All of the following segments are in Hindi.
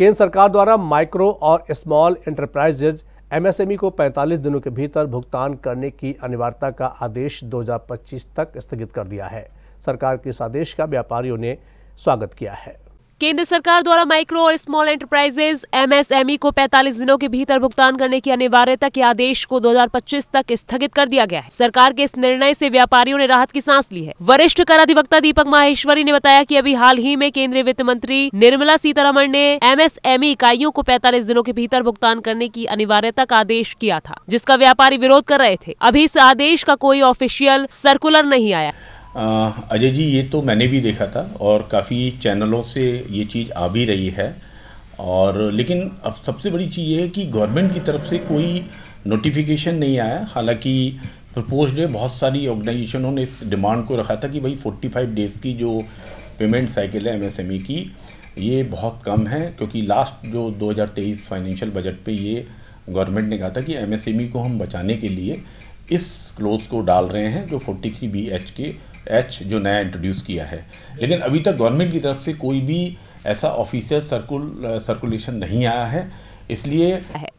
केंद्र सरकार द्वारा माइक्रो और स्मॉल एंटरप्राइजेज एमएसएमई को 45 दिनों के भीतर भुगतान करने की अनिवार्यता का आदेश 2025 तक स्थगित कर दिया है सरकार के इस आदेश का व्यापारियों ने स्वागत किया है केंद्र सरकार द्वारा माइक्रो और स्मॉल एंटरप्राइजेज एमएसएमई को 45 दिनों के भीतर भुगतान करने की अनिवार्यता के आदेश को 2025 तक स्थगित कर दिया गया है सरकार के इस निर्णय से व्यापारियों ने राहत की सांस ली है वरिष्ठ कर अधिवक्ता दीपक माहेश्वरी ने बताया की अभी हाल ही में केंद्रीय वित्त मंत्री निर्मला सीतारमण ने एम इकाइयों को पैतालीस दिनों के भीतर भुगतान करने की अनिवार्यता का आदेश किया था जिसका व्यापारी विरोध कर रहे थे अभी इस आदेश का कोई ऑफिशियल सर्कुलर नहीं आया अजय जी ये तो मैंने भी देखा था और काफ़ी चैनलों से ये चीज़ आ भी रही है और लेकिन अब सबसे बड़ी चीज़ ये है कि गवर्नमेंट की तरफ से कोई नोटिफिकेशन नहीं आया हालांकि प्रपोज है बहुत सारी ऑर्गेनाइजेशनों ने इस डिमांड को रखा था कि भाई 45 डेज़ की जो पेमेंट साइकिल है एमएसएमई e की ये बहुत कम है क्योंकि लास्ट जो 2023 फाइनेंशियल बजट पे ये गवर्नमेंट ने कहा था कि एमएसएमई e को हम बचाने के लिए इस क्लोज को डाल रहे हैं जो 43 बी एच के एच जो नया इंट्रोड्यूस किया है लेकिन अभी तक गवर्नमेंट की तरफ से कोई भी ऐसा ऑफिशियल सर्कुल सर्कुलेशन नहीं आया है इसलिए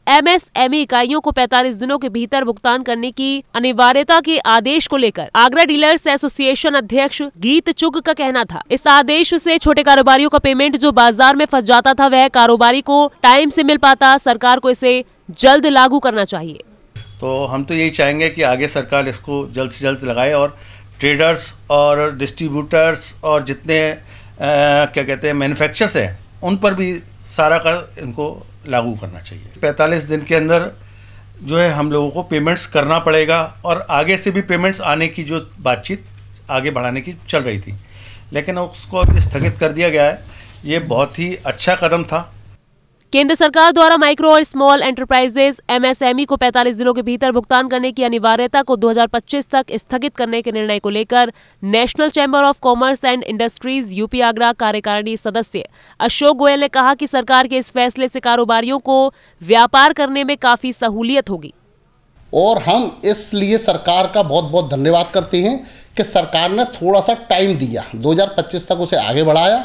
एमएसएमई e इकाइयों को 45 दिनों के भीतर भुगतान करने की अनिवार्यता के आदेश को लेकर आगरा डीलर्स एसोसिएशन अध्यक्ष गीत चुग का कहना था इस आदेश से छोटे कारोबारियों का पेमेंट जो बाजार में फंस जाता था वह कारोबारी को टाइम से मिल पाता सरकार को इसे जल्द लागू करना चाहिए तो हम तो यही चाहेंगे कि आगे सरकार इसको जल्द से जल्द लगाए और ट्रेडर्स और डिस्ट्रीब्यूटर्स और जितने आ, क्या कहते हैं मैन्युफैक्चर्स हैं उन पर भी सारा का इनको लागू करना चाहिए 45 दिन के अंदर जो है हम लोगों को पेमेंट्स करना पड़ेगा और आगे से भी पेमेंट्स आने की जो बातचीत आगे बढ़ाने की चल रही थी लेकिन उसको अभी स्थगित कर दिया गया है ये बहुत ही अच्छा कदम था केंद्र सरकार द्वारा माइक्रो और स्मॉल एंटरप्राइजेज एमएसएमई को 45 दिनों के भीतर भुगतान करने की अनिवार्यता को 2025 तक स्थगित करने के निर्णय को लेकर national chamber of commerce and industries UP Agra कार्यकारिणी सदस्य अशोक गोयल ने कहा कि सरकार के इस फैसले से कारोबारियों को व्यापार करने में काफी सहूलियत होगी और हम इसलिए सरकार का बहुत बहुत धन्यवाद करते हैं कि सरकार ने थोड़ा सा टाइम दिया दो तक उसे आगे बढ़ाया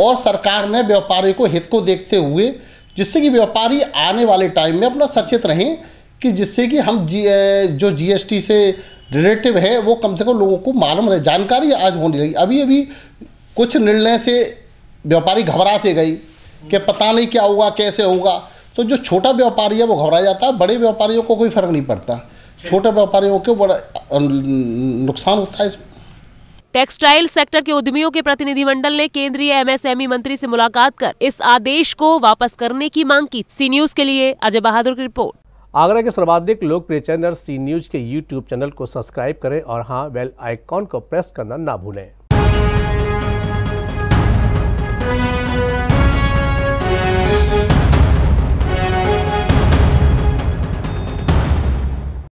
और सरकार ने व्यापारी को हित को देखते हुए जिससे कि व्यापारी आने वाले टाइम में अपना सचेत रहें कि जिससे कि हम जी जो जीएसटी से रिलेटिव है वो कम से कम लोगों को मालूम रहे जानकारी आज होने लगी अभी अभी कुछ निर्णय से व्यापारी घबरा से गई कि पता नहीं क्या होगा कैसे होगा तो जो छोटा व्यापारी है वो घबरा जाता है बड़े व्यापारियों को कोई फर्क नहीं पड़ता छोटे व्यापारियों को बड़ा नुकसान होता है इसमें टेक्सटाइल सेक्टर के उद्यमियों के प्रतिनिधिमंडल ने केंद्रीय एमएसएमई मंत्री से मुलाकात कर इस आदेश को वापस करने की मांग की सी न्यूज के लिए अजय बहादुर की रिपोर्ट आगरा के सर्वाधिक लोकप्रिय चैनल सी न्यूज के यूट्यूब चैनल को सब्सक्राइब करें और हाँ बेल आइकॉन को प्रेस करना ना भूलें